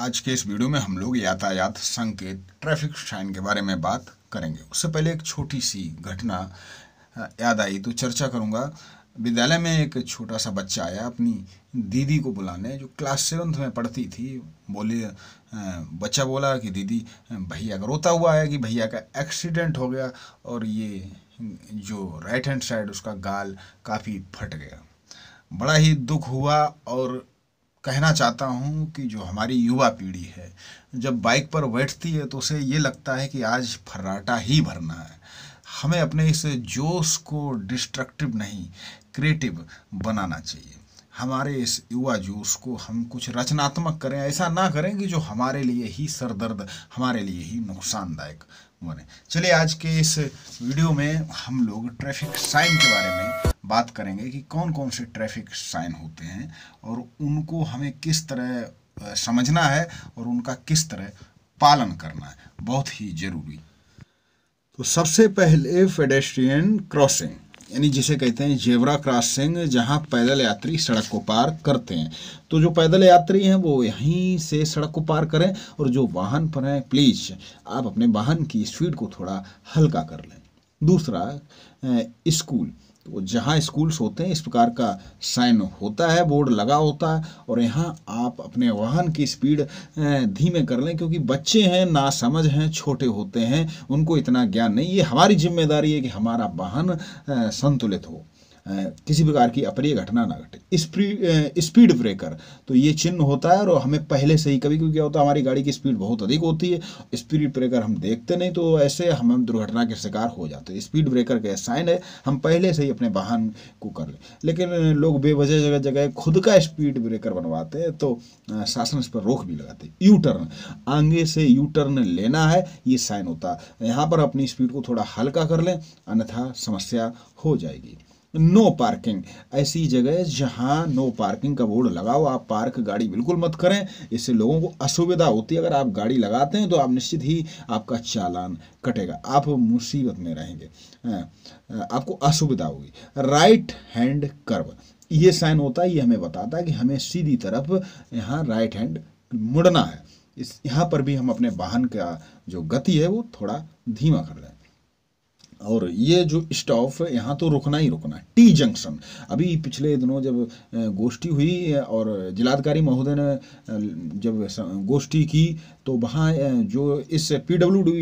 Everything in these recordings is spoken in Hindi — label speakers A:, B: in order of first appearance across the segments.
A: आज के इस वीडियो में हम लोग यातायात संकेत ट्रैफिक साइन के बारे में बात करेंगे उससे पहले एक छोटी सी घटना याद आई तो चर्चा करूँगा विद्यालय में एक छोटा सा बच्चा आया अपनी दीदी को बुलाने जो क्लास सेवन्थ में पढ़ती थी बोले बच्चा बोला कि दीदी भैया का रोता हुआ है कि भैया का एक्सीडेंट हो गया और ये जो राइट हैंड साइड उसका गाल काफ़ी फट गया बड़ा ही दुख हुआ और कहना चाहता हूँ कि जो हमारी युवा पीढ़ी है जब बाइक पर बैठती है तो उसे ये लगता है कि आज फर्राटा ही भरना है हमें अपने इस जोश को डिस्ट्रक्टिव नहीं क्रिएटिव बनाना चाहिए हमारे इस युवा जोश को हम कुछ रचनात्मक करें ऐसा ना करें कि जो हमारे लिए ही सरदर्द हमारे लिए ही नुकसानदायक बने चलिए आज के इस वीडियो में हम लोग ट्रैफिक साइन के बारे में बात करेंगे कि कौन कौन से ट्रैफिक साइन होते हैं और उनको हमें किस तरह समझना है और उनका किस तरह पालन करना है बहुत ही ज़रूरी तो सबसे पहले फेडेस्ट्रियन क्रॉसिंग यानी जिसे कहते हैं जेवरा क्रॉसिंग जहां पैदल यात्री सड़क को पार करते हैं तो जो पैदल यात्री हैं वो यहीं से सड़क को पार करें और जो वाहन पर हैं प्लीज़ आप अपने वाहन की स्पीड को थोड़ा हल्का कर लें दूसरा स्कूल तो जहाँ स्कूल्स होते हैं इस प्रकार का साइन होता है बोर्ड लगा होता है और यहाँ आप अपने वाहन की स्पीड धीमे कर लें क्योंकि बच्चे हैं ना समझ हैं छोटे होते हैं उनको इतना ज्ञान नहीं ये हमारी जिम्मेदारी है कि हमारा वाहन संतुलित हो किसी प्रकार की अप्रिय घटना ना घटे स्पीड ब्रेकर तो ये चिन्ह होता है और हमें पहले से ही कभी कभी क्या होता है हमारी गाड़ी की स्पीड बहुत अधिक होती है स्पीड ब्रेकर हम देखते नहीं तो ऐसे हम दुर्घटना के शिकार हो जाते हैं स्पीड ब्रेकर का साइन है हम पहले से ही अपने वाहन को कर लें लेकिन लोग बेवजह जगह जगह खुद का स्पीड ब्रेकर बनवाते हैं तो शासन इस पर रोक भी लगाते यू टर्न आगे से यू टर्न लेना है ये साइन होता है यहाँ पर अपनी स्पीड को थोड़ा हल्का कर लें अन्यथा समस्या हो जाएगी नो पार्किंग ऐसी जगह जहाँ नो पार्किंग का बोर्ड लगाओ आप पार्क गाड़ी बिल्कुल मत करें इससे लोगों को असुविधा होती है अगर आप गाड़ी लगाते हैं तो आप निश्चित ही आपका चालान कटेगा आप मुसीबत में रहेंगे हाँ, आपको असुविधा होगी राइट हैंड कर्व ये साइन होता है ये हमें बताता है कि हमें सीधी तरफ यहाँ राइट हैंड मुड़ना है इस यहाँ पर भी हम अपने वाहन का जो गति है वो थोड़ा धीमा कर लें और ये जो स्टॉफ यहाँ तो रुकना ही रुकना है टी जंक्शन अभी पिछले दिनों जब गोष्ठी हुई और जिलाधिकारी महोदय ने जब गोष्ठी की तो वहाँ जो इस पी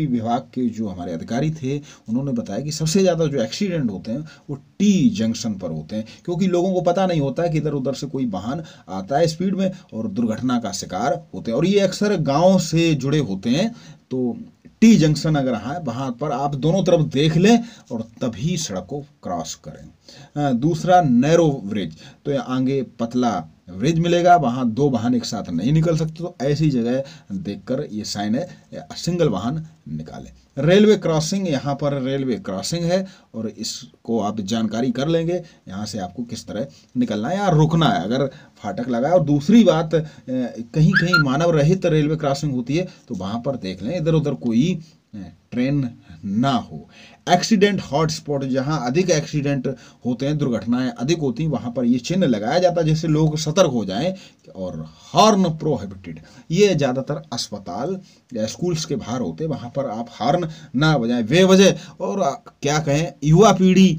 A: विभाग के जो हमारे अधिकारी थे उन्होंने बताया कि सबसे ज़्यादा जो एक्सीडेंट होते हैं वो टी जंक्शन पर होते हैं क्योंकि लोगों को पता नहीं होता कि इधर उधर से कोई वाहन आता है स्पीड में और दुर्घटना का शिकार होते हैं और ये अक्सर गाँव से जुड़े होते हैं तो टी जंक्शन अगर है वहाँ पर आप दोनों तरफ देख लें और तभी सड़क को क्रॉस करें दूसरा नैरो ब्रिज तो आगे पतला एवरेज मिलेगा वहाँ दो वाहन एक साथ नहीं निकल सकते तो ऐसी जगह देखकर ये साइन है सिंगल वाहन निकालें रेलवे क्रॉसिंग यहाँ पर रेलवे क्रॉसिंग है और इसको आप जानकारी कर लेंगे यहाँ से आपको किस तरह निकलना है या रुकना है अगर फाटक लगा है और दूसरी बात कहीं कहीं मानव रहित रेलवे क्रॉसिंग होती है तो वहाँ पर देख लें इधर उधर कोई ट्रेन ना हो एक्सीडेंट हॉटस्पॉट जहां अधिक एक्सीडेंट होते हैं दुर्घटनाएं अधिक होती हैं वहां पर ये चिन्ह लगाया जाता है जिससे लोग सतर्क हो जाएं और हॉर्न प्रोहिबिटेड ये ज़्यादातर अस्पताल या स्कूल्स के बाहर होते हैं वहाँ पर आप हॉर्न ना बजाएं वे वजह और क्या कहें युवा पीढ़ी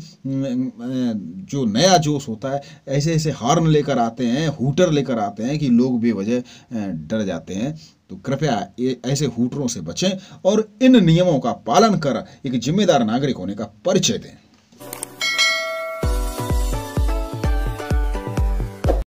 A: जो नया जोश होता है ऐसे ऐसे हॉर्न लेकर आते हैं हूटर लेकर आते हैं कि लोग बेवजह डर जाते हैं तो कृपया ऐसे हुटरों से बचें और इन नियमों का पालन कर एक जिम्मेदार नागरिक होने का परिचय दें